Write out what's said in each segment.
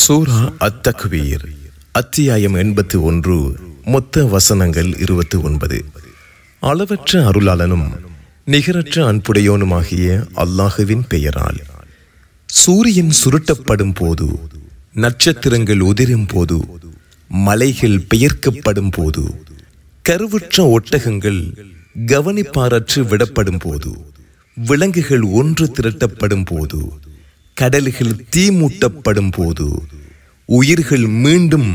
சூரா அத்தக்வீர் அத்தியாயம் எண்பத்தி ஒன்று மொத்த வசனங்கள் இருபத்தி ஒன்பது அளவற்ற அருளாளனும் நிகரற்ற அன்புடையோனுமாகிய அல்லாஹுவின் பெயரால் சூரியன் சுருட்டப்படும் போது நட்சத்திரங்கள் உதிரும் போது மலைகள் பெயர்க்கப்படும் போது கருவுற்ற ஒட்டகங்கள் கவனிப்பாரற்று விடப்படும் போது விலங்குகள் ஒன்று திரட்டப்படும் போது கடல்கள் தீமூட்டப்படும் போது உயிர்கள் மீண்டும்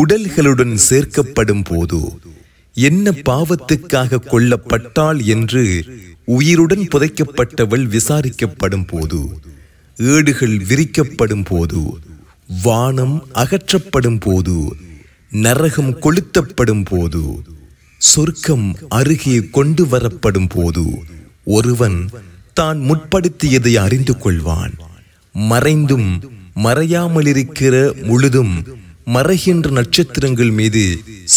உடல்களுடன் சேர்க்கப்படும் போது என்ன பாவத்துக்காக கொல்லப்பட்டாள் என்று உயிருடன் புதைக்கப்பட்டவள் விசாரிக்கப்படும் போது ஏடுகள் விரிக்கப்படும் போது வானம் அகற்றப்படும் போது நரகம் கொளுத்தப்படும் போது சொர்க்கம் அருகே கொண்டு வரப்படும் போது ஒருவன் தான் முற்படுத்தியதை அறிந்து கொள்வான் மறைந்தும் மறையாமலிருக்கிற முழுதும் மறைகின்ற நட்சத்திரங்கள் மீது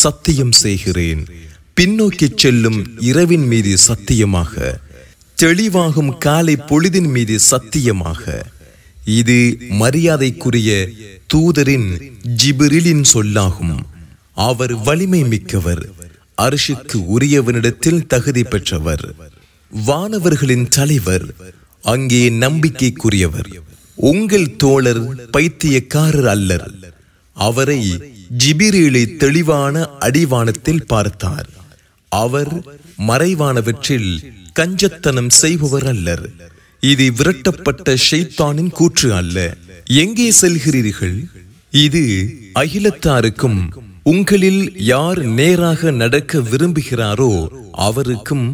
சத்தியம் செய்கிறேன் பின்னோக்கி செல்லும் இரவின் மீது சத்தியமாக தெளிவாகும் காலை பொழுதின் மீது சத்தியமாக இது மரியாதைக்குரிய தூதரின் ஜிபிரிலின் சொல்லாகும் அவர் வலிமை மிக்கவர் அரிசிக்கு உரியவனிடத்தில் தகுதி பெற்றவர் வானவர்களின் தலைவர் அங்கே நம்பிக்கைக்குரியவர் உங்கள் தோழர் பைத்தியக்காரர் அல்லர் அவரை ஜிபிரீலை தெளிவான அடிவானத்தில் பார்த்தார் அவர் மறைவானவற்றில் கஞ்சத்தனம் செய்பவர் அல்லர் இது விரட்டப்பட்ட ஷெய்தானின் கூற்று அல்ல எங்கே செல்கிறீர்கள் இது அகிலத்தாருக்கும் உங்களில் யார் நேராக நடக்க விரும்புகிறாரோ அவருக்கும்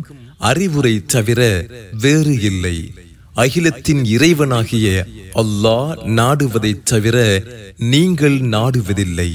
அறிவுரை தவிர வேறு இல்லை அகிலத்தின் இறைவனாகிய அல்லாஹ் நாடுவதைத் தவிர நீங்கள் நாடுவதில்லை